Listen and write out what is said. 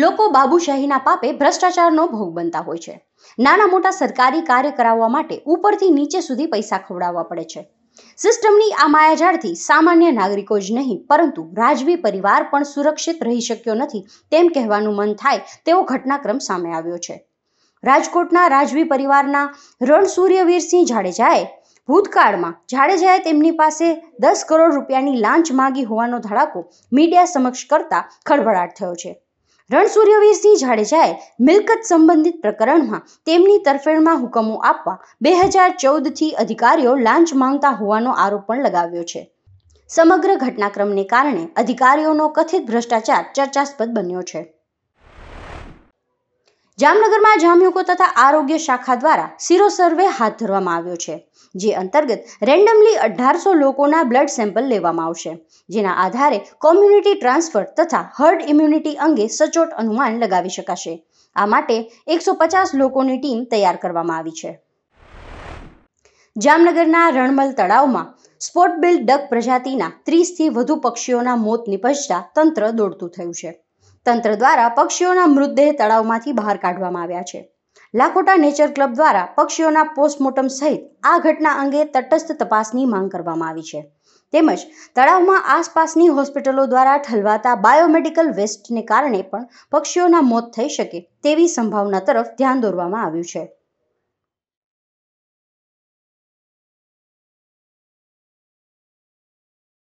લોકો બાબુશાહીના પાપે ભ્રષ્ટાચારનો ભોગ બનતા હોય છે નાના મોટા સરકારી કાર્ય કરાવવા માટે ઉપરથી નીચે સુધી પૈસા ખવડાવવા પડે છે સિસ્ટમની આ માયાજાળથી સામાન્ય નાગરિકો જ નહીં પરંતુ રાજવી પરિવાર પણ સુરક્ષિત રહી શક્યો નથી તેમ કહેવાનું મન થાય તેવો ઘટનાક્રમ સામે આવ્યો છે રાજકોટના રાજવી પરિવારના રણ રણસૂર્યવીરસિંહ જાડેજાએ ભૂતકાળમાં જાડેજાએ તેમની પાસે દસ કરોડ રૂપિયાની લાંચ માગી હોવાનો ધડાકો મીડિયા સમક્ષ કરતા ખળભળાટ થયો છે રણસૂર્યવીરસિંહ જાડેજાએ મિલકત સંબંધિત પ્રકરણમાં તેમની તરફેણમાં હુકમો આપવા બે હજાર ચૌદથી અધિકારીઓ લાંચ માંગતા હોવાનો આરોપ પણ લગાવ્યો છે સમગ્ર ઘટનાક્રમને કારણે અધિકારીઓનો કથિત ભ્રષ્ટાચાર ચર્ચાસ્પદ બન્યો છે જામનગરમાં જામયુકો તથા આરોગ્ય શાખા દ્વારા સીરો સર્વે હાથ ધરવામાં આવ્યો છે જે અંતર્ગત રેન્ડમલી અઢારસો લોકોના બ્લડ સેમ્પલ લેવામાં આવશે જેના આધારે કોમ્યુનિટી ટ્રાન્સફર તથા હર્ડ ઇમ્યુનિટી અંગે સચોટ અનુમાન લગાવી શકાશે આ માટે એકસો પચાસ લોકોની ટીમ તૈયાર કરવામાં આવી છે જામનગરના રણમલ તળાવમાં સ્પોટબિલ ડક પ્રજાતિના ત્રીસથી વધુ પક્ષીઓના મોત નિપજતા તંત્ર દોડતું થયું છે તંત્ર દ્વારા પક્ષીઓના મૃતદેહ તળાવમાંથી બહાર કાઢવામાં આવ્યા છે લાખોટા નેચર ક્લબ દ્વારા પક્ષીઓના પોસ્ટમોર્ટમ સહિત આ ઘટના અંગે તટસ્થ તપાસની માંગ કરવામાં આવી છે તેમજ તળાવમાં આસપાસની હોસ્પિટલો દ્વારા ઠલવાતા બાયોમેડિકલ વેસ્ટને કારણે પણ પક્ષીઓના મોત થઈ શકે તેવી સંભાવના તરફ ધ્યાન દોરવામાં આવ્યું છે